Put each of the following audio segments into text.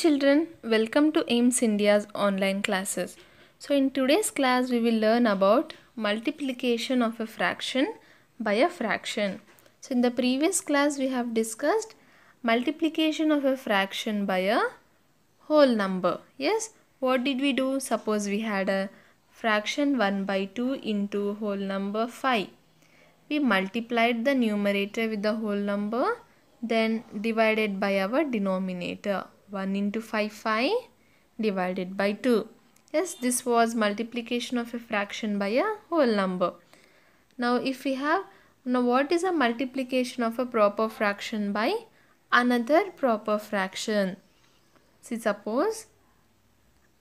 children, welcome to AIMS India's online classes. So in today's class we will learn about multiplication of a fraction by a fraction. So in the previous class we have discussed multiplication of a fraction by a whole number. Yes, what did we do? Suppose we had a fraction 1 by 2 into whole number 5. We multiplied the numerator with the whole number then divided by our denominator. 1 into 5 5 divided by 2. Yes, this was multiplication of a fraction by a whole number. Now if we have, now what is a multiplication of a proper fraction by another proper fraction? See suppose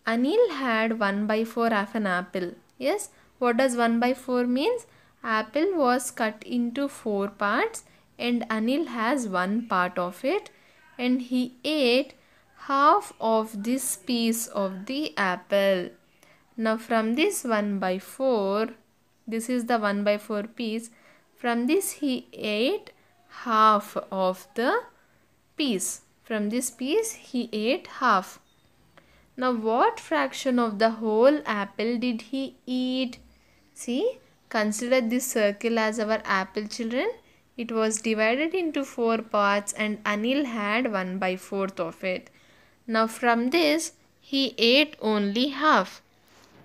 Anil had 1 by 4 of an apple. Yes, what does 1 by 4 means? Apple was cut into 4 parts and Anil has 1 part of it and he ate half of this piece of the apple. Now from this 1 by 4, this is the 1 by 4 piece. From this he ate half of the piece. From this piece he ate half. Now what fraction of the whole apple did he eat? See, consider this circle as our apple children. It was divided into 4 parts and Anil had 1 by 4th of it. Now from this he ate only half.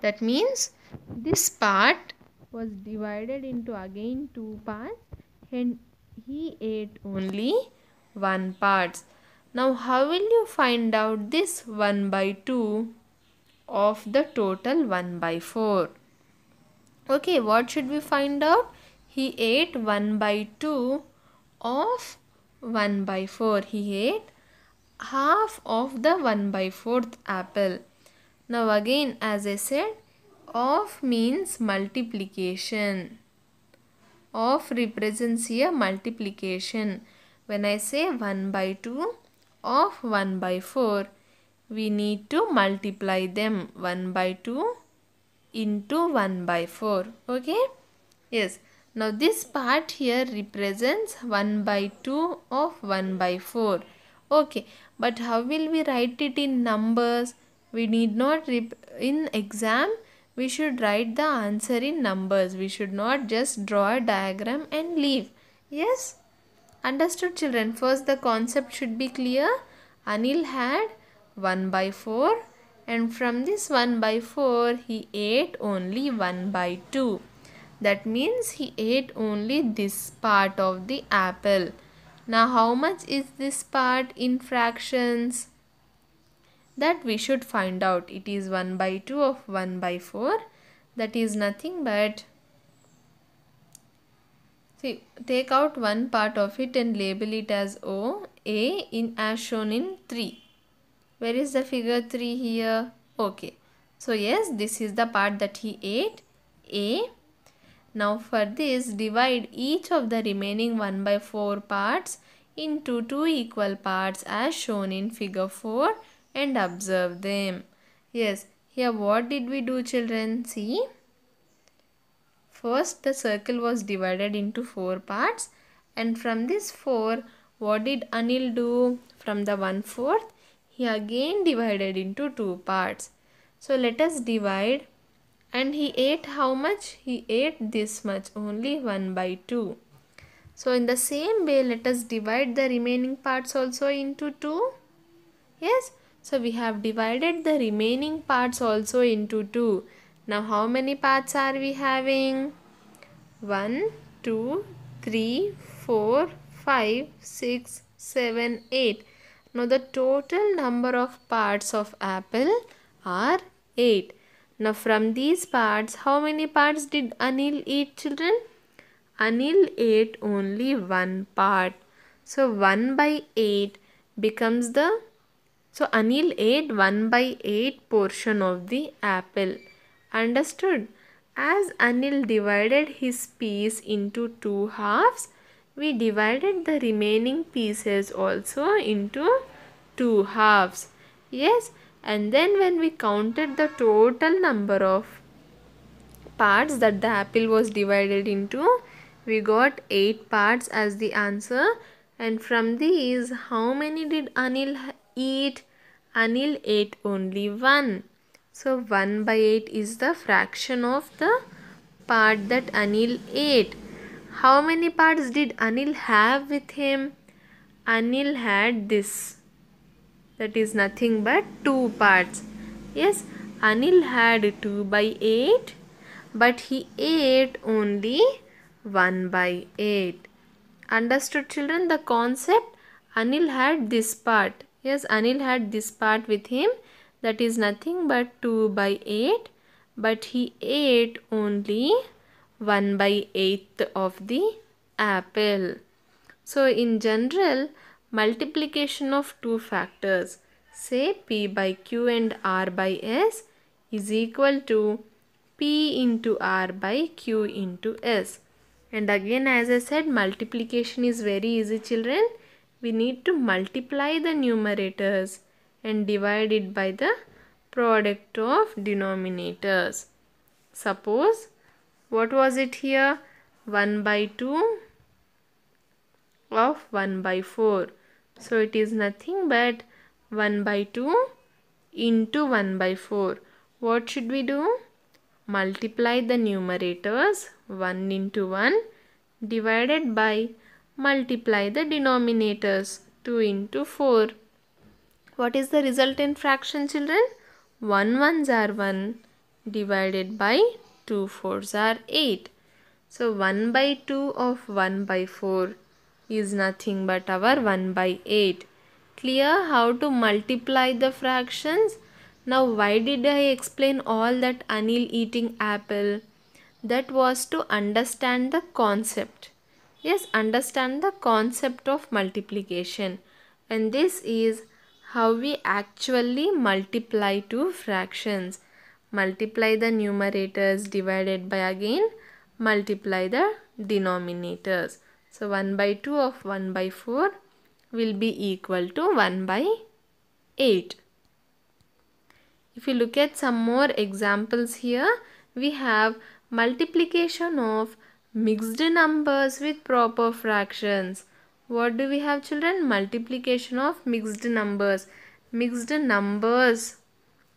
That means this part was divided into again two parts and he ate only one part. Now how will you find out this 1 by 2 of the total 1 by 4? Okay, what should we find out? He ate 1 by 2 of 1 by 4. He ate half of the 1 by 4th apple. Now again as I said of means multiplication. Of represents here multiplication. When I say 1 by 2 of 1 by 4 we need to multiply them 1 by 2 into 1 by 4. Okay. Yes. Now this part here represents 1 by 2 of 1 by 4 okay but how will we write it in numbers we need not in exam we should write the answer in numbers we should not just draw a diagram and leave yes understood children first the concept should be clear anil had 1 by 4 and from this 1 by 4 he ate only 1 by 2 that means he ate only this part of the apple now how much is this part in fractions? That we should find out. It is 1 by 2 of 1 by 4. That is nothing but See, take out one part of it and label it as O, A in as shown in 3. Where is the figure 3 here? Okay. So yes, this is the part that he ate. A now for this divide each of the remaining 1 by 4 parts into 2 equal parts as shown in figure 4 and observe them. Yes, here what did we do children? See, first the circle was divided into 4 parts and from this 4 what did Anil do from the 1 fourth? He again divided into 2 parts. So let us divide and he ate how much? He ate this much only 1 by 2. So in the same way let us divide the remaining parts also into 2. Yes. So we have divided the remaining parts also into 2. Now how many parts are we having? 1, 2, 3, 4, 5, 6, 7, 8. Now the total number of parts of apple are 8. Now from these parts, how many parts did Anil eat children? Anil ate only one part. So 1 by 8 becomes the, so Anil ate 1 by 8 portion of the apple. Understood? As Anil divided his piece into two halves, we divided the remaining pieces also into two halves. Yes, and then when we counted the total number of parts that the apple was divided into we got 8 parts as the answer and from these how many did Anil eat? Anil ate only 1. So 1 by 8 is the fraction of the part that Anil ate. How many parts did Anil have with him? Anil had this that is nothing but 2 parts. Yes, Anil had 2 by 8 but he ate only 1 by 8. Understood children the concept? Anil had this part. Yes, Anil had this part with him that is nothing but 2 by 8 but he ate only 1 by eight of the apple. So in general, multiplication of two factors say P by Q and R by S is equal to P into R by Q into S. And again as I said multiplication is very easy children. We need to multiply the numerators and divide it by the product of denominators. Suppose what was it here? 1 by 2 of 1 by 4 so it is nothing but 1 by 2 into 1 by 4. What should we do? Multiply the numerators 1 into 1 divided by multiply the denominators 2 into 4. What is the result in fraction children? 1 ones are 1 divided by 2 fours are 8. So 1 by 2 of 1 by 4 is nothing but our 1 by 8. Clear how to multiply the fractions? Now why did I explain all that Anil eating apple? That was to understand the concept. Yes, understand the concept of multiplication. And this is how we actually multiply two fractions. Multiply the numerators divided by again multiply the denominators. So 1 by 2 of 1 by 4 will be equal to 1 by 8. If you look at some more examples here, we have multiplication of mixed numbers with proper fractions. What do we have children? Multiplication of mixed numbers. Mixed numbers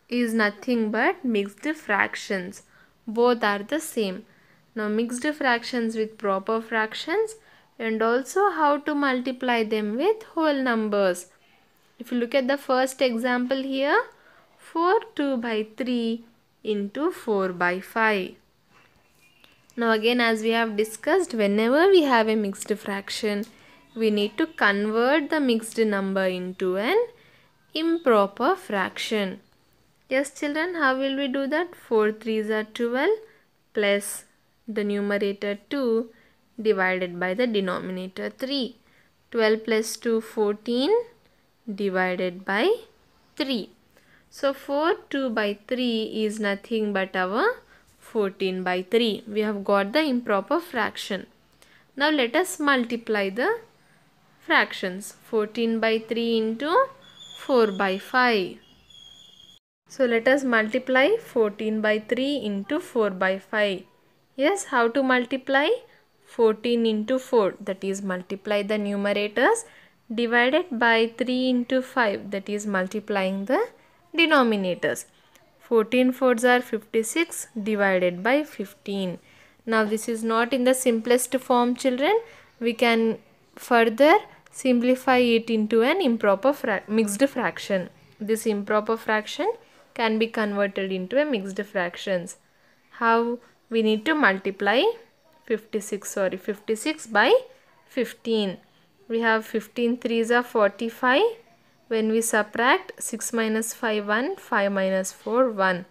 is nothing but mixed fractions. Both are the same. Now mixed fractions with proper fractions and also how to multiply them with whole numbers. If you look at the first example here, 4 2 by 3 into 4 by 5. Now again as we have discussed, whenever we have a mixed fraction, we need to convert the mixed number into an improper fraction. Yes children, how will we do that? 4 3s are 12 plus the numerator 2 divided by the denominator 3. 12 plus 2, 14 divided by 3. So 4, 2 by 3 is nothing but our 14 by 3. We have got the improper fraction. Now let us multiply the fractions. 14 by 3 into 4 by 5. So let us multiply 14 by 3 into 4 by 5. Yes, how to multiply? 14 into 4 that is multiply the numerators divided by 3 into 5 that is multiplying the denominators. 14 fours are 56 divided by 15. Now this is not in the simplest form children. We can further simplify it into an improper fra mixed fraction. This improper fraction can be converted into a mixed fractions. How we need to multiply 56 sorry 56 by 15 we have 15 threes are 45 when we subtract 6 minus 5 1 5 minus 4 1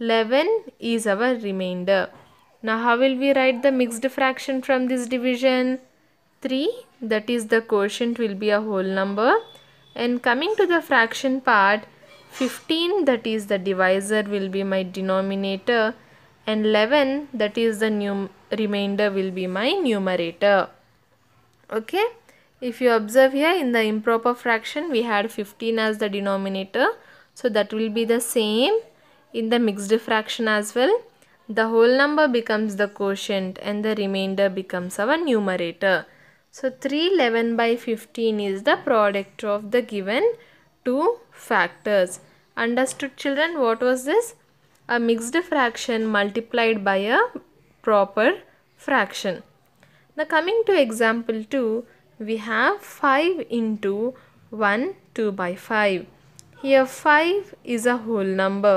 11 is our remainder now how will we write the mixed fraction from this division 3 that is the quotient will be a whole number and coming to the fraction part 15 that is the divisor will be my denominator and 11 that is the num remainder will be my numerator. Okay. If you observe here in the improper fraction we had 15 as the denominator. So that will be the same in the mixed fraction as well. The whole number becomes the quotient and the remainder becomes our numerator. So 311 by 15 is the product of the given two factors. Understood children what was this? A mixed fraction multiplied by a proper fraction. Now coming to example 2, we have 5 into 1 2 by 5. Here 5 is a whole number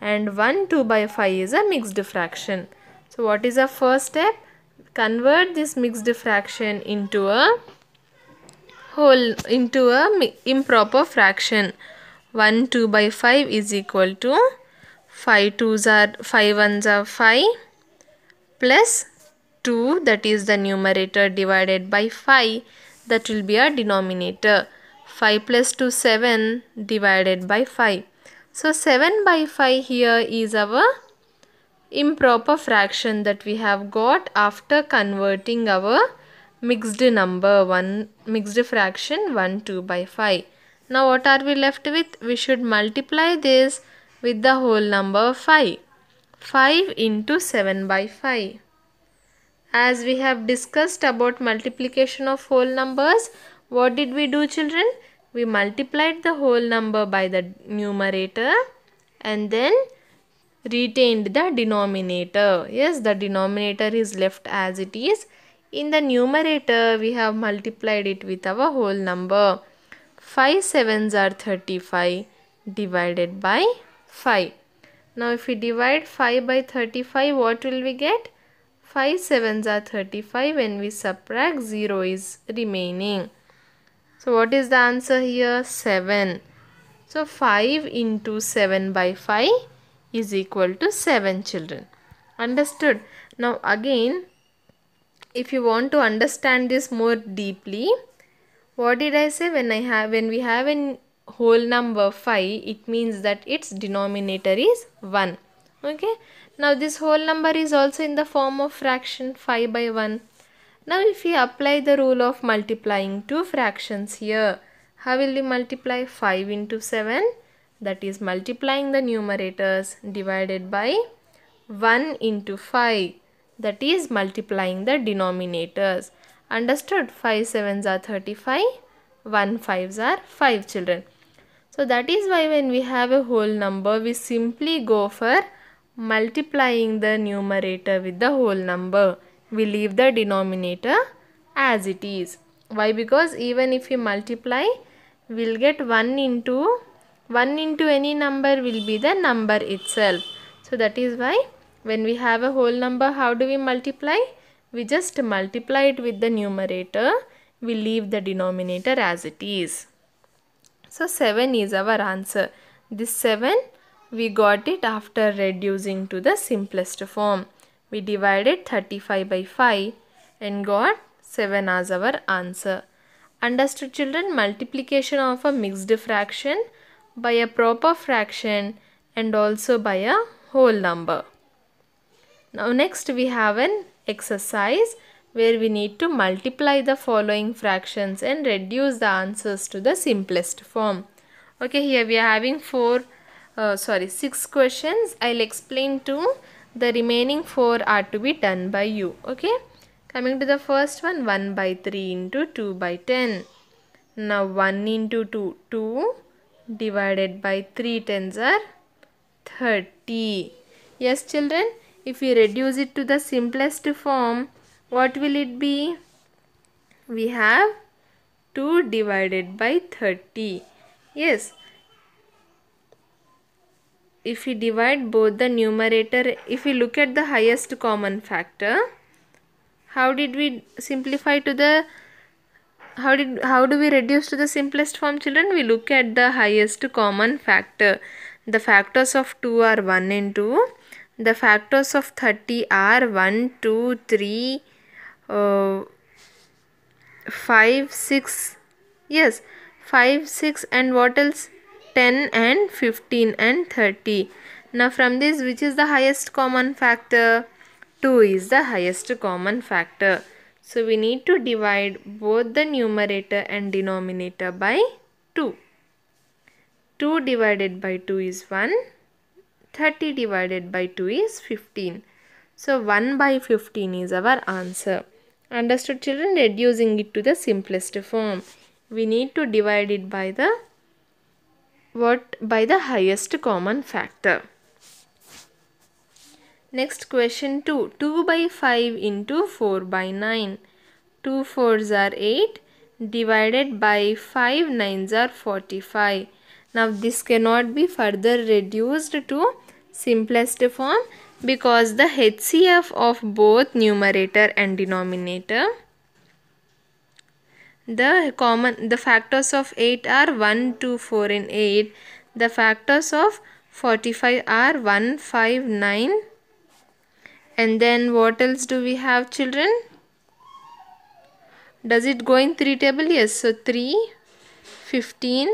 and 1 2 by 5 is a mixed fraction. So what is our first step? Convert this mixed fraction into a whole into a improper fraction. 1 2 by 5 is equal to 5 2s are 5 1s are 5 plus 2 that is the numerator divided by 5 that will be our denominator. 5 plus 2 7 divided by 5. So 7 by 5 here is our improper fraction that we have got after converting our mixed number 1 mixed fraction 1 2 by 5. Now what are we left with? We should multiply this with the whole number 5. 5 into 7 by 5. As we have discussed about multiplication of whole numbers, what did we do children? We multiplied the whole number by the numerator and then retained the denominator. Yes, the denominator is left as it is. In the numerator, we have multiplied it with our whole number. 5 sevens are 35 divided by 5. Now if we divide 5 by 35 what will we get? 5 7s are 35 when we subtract 0 is remaining. So what is the answer here? 7. So 5 into 7 by 5 is equal to 7 children. Understood? Now again if you want to understand this more deeply what did I say when I have when we have an whole number 5 it means that its denominator is 1 okay now this whole number is also in the form of fraction 5 by 1 now if we apply the rule of multiplying two fractions here how will we multiply 5 into 7 that is multiplying the numerators divided by 1 into 5 that is multiplying the denominators understood 5 sevens are 35 1 fives are 5 children so that is why when we have a whole number, we simply go for multiplying the numerator with the whole number. We leave the denominator as it is. Why? Because even if we multiply, we'll get 1 into 1 into any number will be the number itself. So that is why when we have a whole number, how do we multiply? We just multiply it with the numerator. We leave the denominator as it is. So 7 is our answer. This 7 we got it after reducing to the simplest form. We divided 35 by 5 and got 7 as our answer. Understood children multiplication of a mixed fraction by a proper fraction and also by a whole number. Now next we have an exercise where we need to multiply the following fractions and reduce the answers to the simplest form. Okay, here we are having 4, uh, sorry, 6 questions. I'll explain 2. The remaining 4 are to be done by you. Okay, coming to the first one, 1 by 3 into 2 by 10. Now 1 into 2, 2 divided by 3 tens are 30. Yes children, if we reduce it to the simplest form, what will it be? We have 2 divided by 30. Yes. If we divide both the numerator, if we look at the highest common factor, how did we simplify to the, how did, how do we reduce to the simplest form children? We look at the highest common factor. The factors of 2 are 1 and 2. The factors of 30 are 1, 2, 3, uh, 5 6 yes 5 6 and what else 10 and 15 and 30 now from this which is the highest common factor 2 is the highest common factor so we need to divide both the numerator and denominator by 2 2 divided by 2 is 1 30 divided by 2 is 15 so 1 by 15 is our answer Understood children? Reducing it to the simplest form. We need to divide it by the what by the highest common factor. Next question 2. 2 by 5 into 4 by 9. 2 4s are 8 divided by 5 9s are 45. Now this cannot be further reduced to simplest form because the HCF of both numerator and denominator the common the factors of 8 are 1 2 4 and 8 the factors of 45 are 1 5 9 and then what else do we have children does it go in 3 table yes so 3 15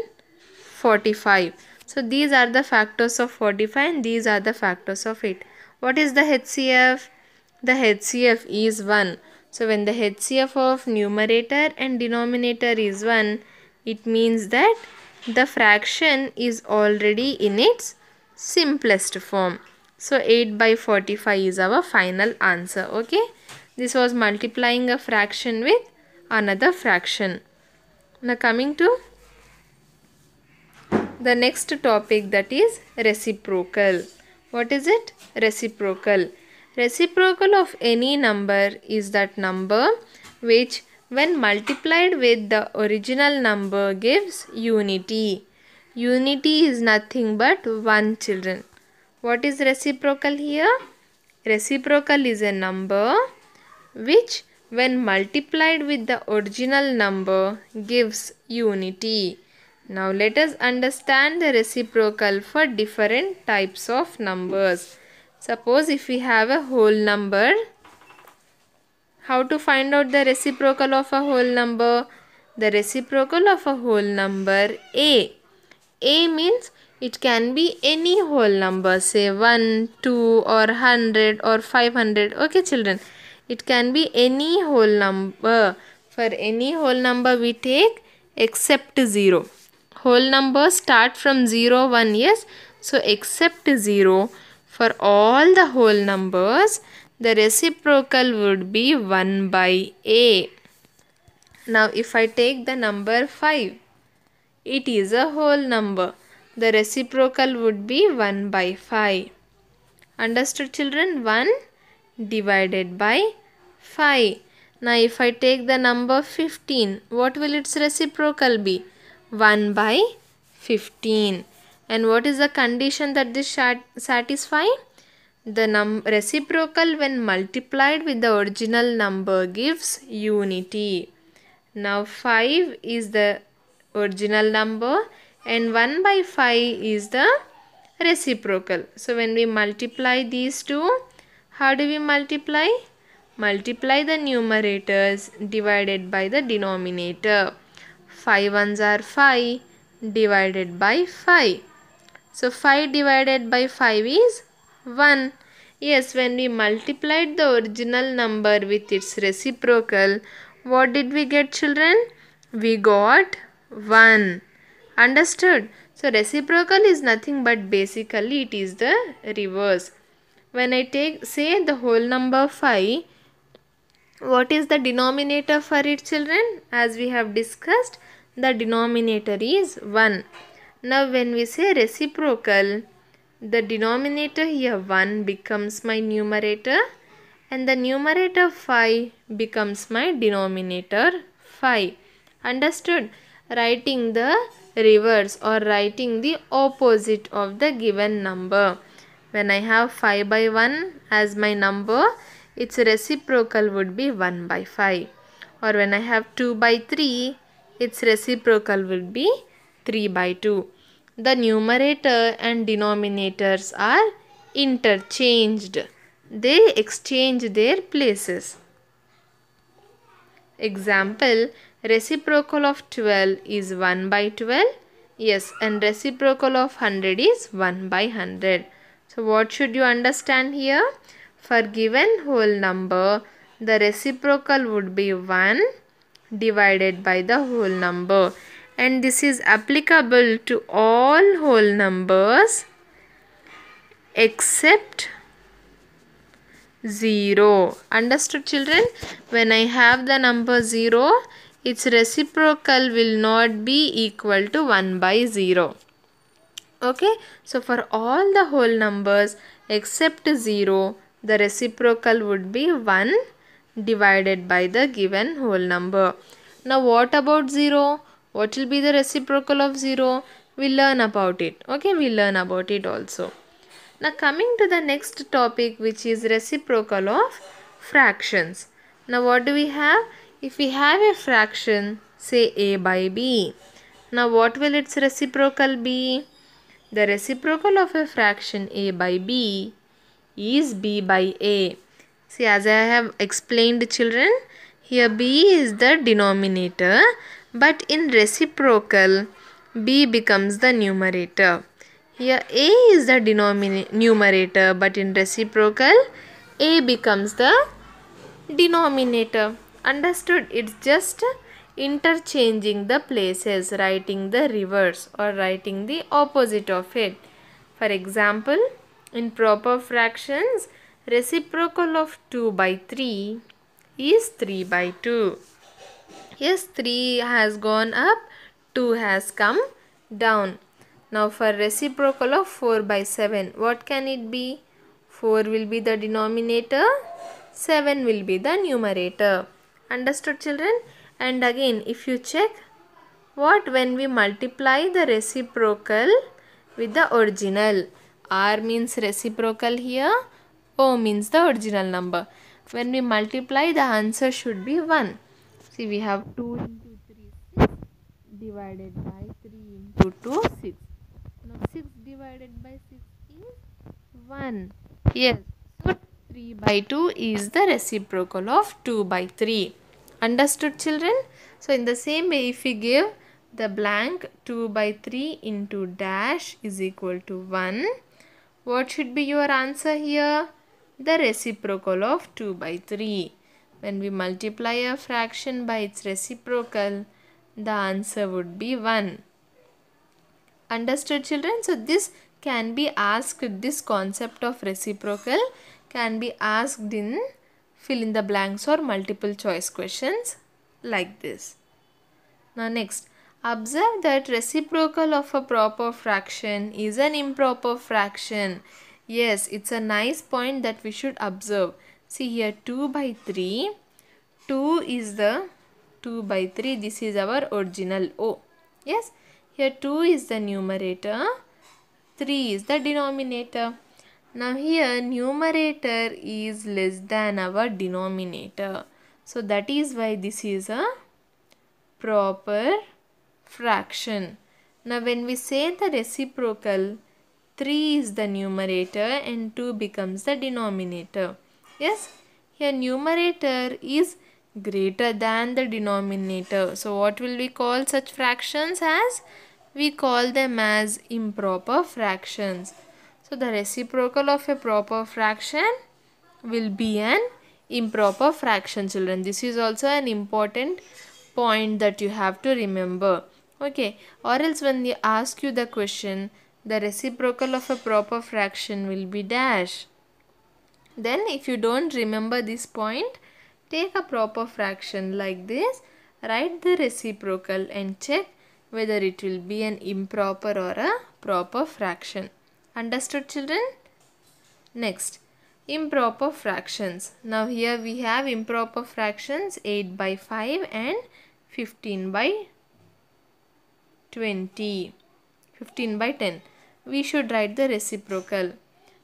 45 so these are the factors of 45 and these are the factors of 8 what is the HCF? The HCF is 1. So when the HCF of numerator and denominator is 1, it means that the fraction is already in its simplest form. So 8 by 45 is our final answer. Okay. This was multiplying a fraction with another fraction. Now coming to the next topic that is reciprocal. What is it? Reciprocal. Reciprocal of any number is that number which when multiplied with the original number gives unity. Unity is nothing but one children. What is reciprocal here? Reciprocal is a number which when multiplied with the original number gives unity. Now let us understand the reciprocal for different types of numbers. Suppose if we have a whole number, how to find out the reciprocal of a whole number? The reciprocal of a whole number A. A means it can be any whole number say 1, 2 or 100 or 500. Okay children, it can be any whole number. For any whole number we take except 0 whole numbers start from 0 1 yes so except 0 for all the whole numbers the reciprocal would be 1 by a now if i take the number 5 it is a whole number the reciprocal would be 1 by 5 understood children 1 divided by 5 now if i take the number 15 what will its reciprocal be 1 by 15. And what is the condition that this satisfy? The num reciprocal when multiplied with the original number gives unity. Now 5 is the original number and 1 by 5 is the reciprocal. So when we multiply these two, how do we multiply? Multiply the numerators divided by the denominator. 5 ones are 5 divided by 5. So 5 divided by 5 is 1. Yes, when we multiplied the original number with its reciprocal, what did we get children? We got 1. Understood? So reciprocal is nothing but basically it is the reverse. When I take say the whole number 5, what is the denominator for it children? As we have discussed, the denominator is 1. Now when we say reciprocal, the denominator here 1 becomes my numerator and the numerator 5 becomes my denominator 5. Understood? Writing the reverse or writing the opposite of the given number. When I have 5 by 1 as my number, its reciprocal would be 1 by 5. Or when I have 2 by 3, its reciprocal will be 3 by 2. The numerator and denominators are interchanged. They exchange their places. Example, reciprocal of 12 is 1 by 12. Yes, and reciprocal of 100 is 1 by 100. So, what should you understand here? For given whole number, the reciprocal would be 1 divided by the whole number and this is applicable to all whole numbers except 0 understood children when i have the number 0 its reciprocal will not be equal to 1 by 0 okay so for all the whole numbers except 0 the reciprocal would be 1 divided by the given whole number. Now what about 0? What will be the reciprocal of 0? We learn about it. Okay, we learn about it also. Now coming to the next topic which is reciprocal of fractions. Now what do we have? If we have a fraction say a by b. Now what will its reciprocal be? The reciprocal of a fraction a by b is b by a. See as I have explained children, here b is the denominator but in reciprocal b becomes the numerator. Here a is the numerator but in reciprocal a becomes the denominator. Understood? It's just interchanging the places, writing the reverse or writing the opposite of it. For example, in proper fractions, reciprocal of 2 by 3 is 3 by 2. Yes, 3 has gone up, 2 has come down. Now for reciprocal of 4 by 7, what can it be? 4 will be the denominator, 7 will be the numerator. Understood children? And again, if you check, what when we multiply the reciprocal with the original? R means reciprocal here, O means the original number. When we multiply, the answer should be 1. See, we have 2 into 3, 6 divided by 3 into 2, 6. Now, 6 divided by 6 is 1. Yes, so 3 by 2 is the reciprocal of 2 by 3. Understood, children? So, in the same way, if we give the blank 2 by 3 into dash is equal to 1, what should be your answer here? the reciprocal of 2 by 3. When we multiply a fraction by its reciprocal, the answer would be 1. Understood children? So this can be asked, this concept of reciprocal can be asked in fill in the blanks or multiple choice questions like this. Now next, observe that reciprocal of a proper fraction is an improper fraction Yes, it's a nice point that we should observe. See here 2 by 3. 2 is the 2 by 3. This is our original O. Yes, here 2 is the numerator. 3 is the denominator. Now here numerator is less than our denominator. So that is why this is a proper fraction. Now when we say the reciprocal, 3 is the numerator and 2 becomes the denominator. Yes, here numerator is greater than the denominator. So what will we call such fractions as? We call them as improper fractions. So the reciprocal of a proper fraction will be an improper fraction children. This is also an important point that you have to remember. Okay, or else when they ask you the question, the reciprocal of a proper fraction will be dash. Then if you don't remember this point, take a proper fraction like this, write the reciprocal and check whether it will be an improper or a proper fraction. Understood children? Next, improper fractions. Now here we have improper fractions 8 by 5 and 15 by 20. 15 by 10 we should write the reciprocal.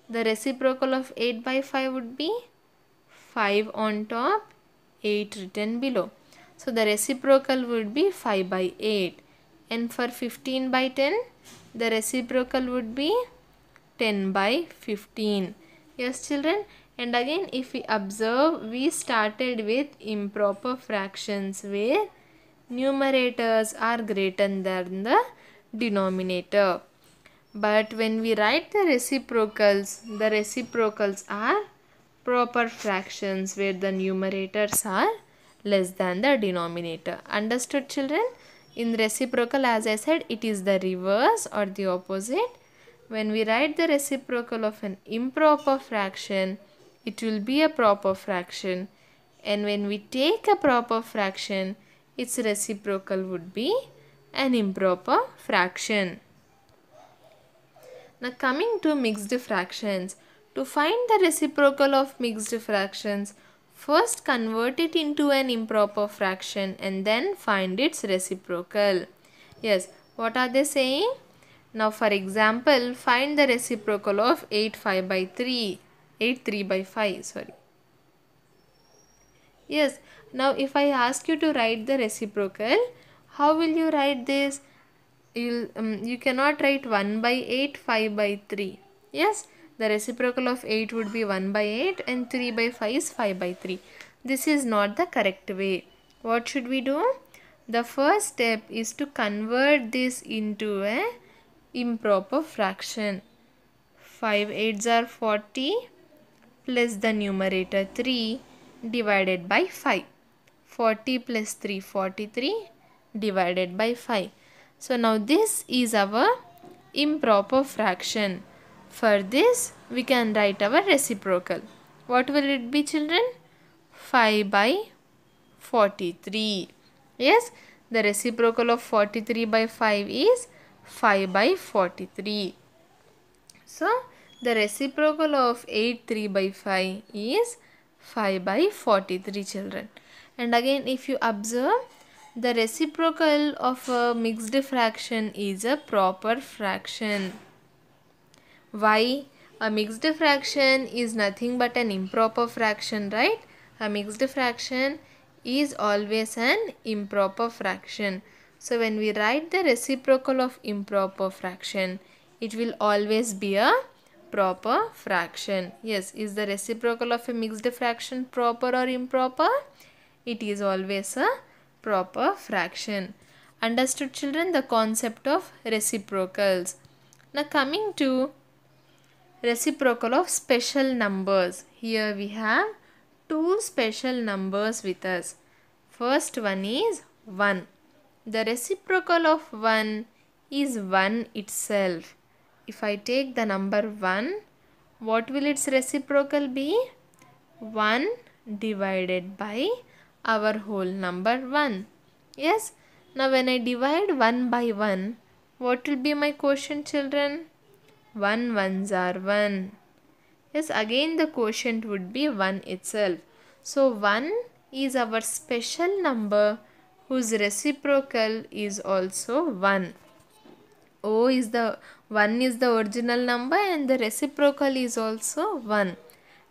The reciprocal of 8 by 5 would be 5 on top, 8 written below. So the reciprocal would be 5 by 8. And for 15 by 10, the reciprocal would be 10 by 15. Yes children? And again if we observe, we started with improper fractions where numerators are greater than the denominator. But when we write the reciprocals, the reciprocals are proper fractions where the numerators are less than the denominator. Understood children? In reciprocal as I said it is the reverse or the opposite. When we write the reciprocal of an improper fraction it will be a proper fraction and when we take a proper fraction its reciprocal would be an improper fraction. Now coming to mixed fractions. To find the reciprocal of mixed fractions, first convert it into an improper fraction and then find its reciprocal. Yes, what are they saying? Now for example, find the reciprocal of 8 5 by 3. 8 3 by 5, sorry. Yes, now if I ask you to write the reciprocal, how will you write this? you'll, um, you cannot write 1 by 8, 5 by 3. Yes, the reciprocal of 8 would be 1 by 8 and 3 by 5 is 5 by 3. This is not the correct way. What should we do? The first step is to convert this into a improper fraction. 5 8s are 40 plus the numerator 3 divided by 5. 40 plus 3 43 divided by 5. So now this is our improper fraction. For this we can write our reciprocal. What will it be children? 5 by 43. Yes, the reciprocal of 43 by 5 is 5 by 43. So, the reciprocal of eight-three by 5 is 5 by 43 children. And again if you observe the reciprocal of a mixed fraction is a proper fraction. Why? A mixed fraction is nothing but an improper fraction, right? A mixed fraction is always an improper fraction. So when we write the reciprocal of improper fraction, it will always be a proper fraction. Yes, is the reciprocal of a mixed fraction proper or improper? It is always a proper fraction. Understood children the concept of reciprocals. Now coming to reciprocal of special numbers. Here we have two special numbers with us. First one is 1. The reciprocal of 1 is 1 itself. If I take the number 1, what will its reciprocal be? 1 divided by our whole number 1. Yes, now when I divide 1 by 1, what will be my quotient children? 1 ones are 1. Yes, again the quotient would be 1 itself. So 1 is our special number whose reciprocal is also 1. O is the 1 is the original number and the reciprocal is also 1.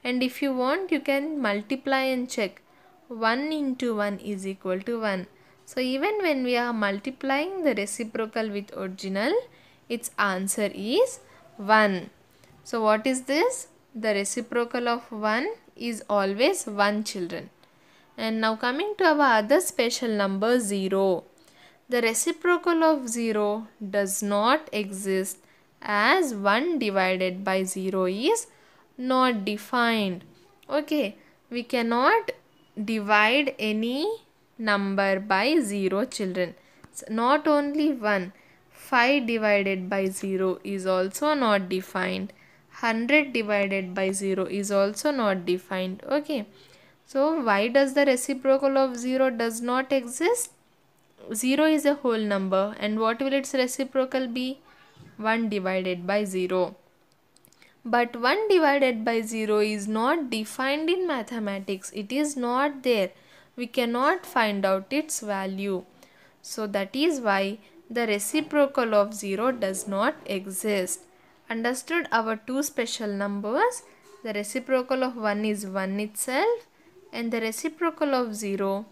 And if you want you can multiply and check. 1 into 1 is equal to 1. So even when we are multiplying the reciprocal with original, its answer is 1. So what is this? The reciprocal of 1 is always 1 children. And now coming to our other special number 0. The reciprocal of 0 does not exist as 1 divided by 0 is not defined. Okay, we cannot divide any number by 0 children. So not only 1, 5 divided by 0 is also not defined. 100 divided by 0 is also not defined. Okay. So why does the reciprocal of 0 does not exist? 0 is a whole number and what will its reciprocal be? 1 divided by 0. But 1 divided by 0 is not defined in mathematics. It is not there. We cannot find out its value. So that is why the reciprocal of 0 does not exist. Understood our two special numbers? The reciprocal of 1 is 1 itself and the reciprocal of 0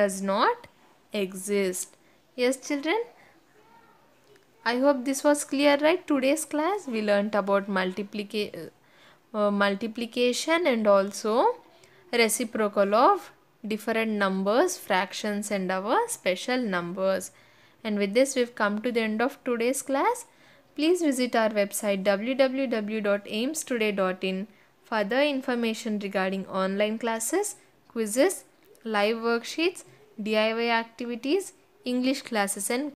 does not exist. Yes children? I hope this was clear right today's class we learnt about multiplication uh, multiplication and also reciprocal of different numbers fractions and our special numbers and with this we've come to the end of today's class please visit our website www.aimstoday.in further information regarding online classes quizzes live worksheets diy activities english classes and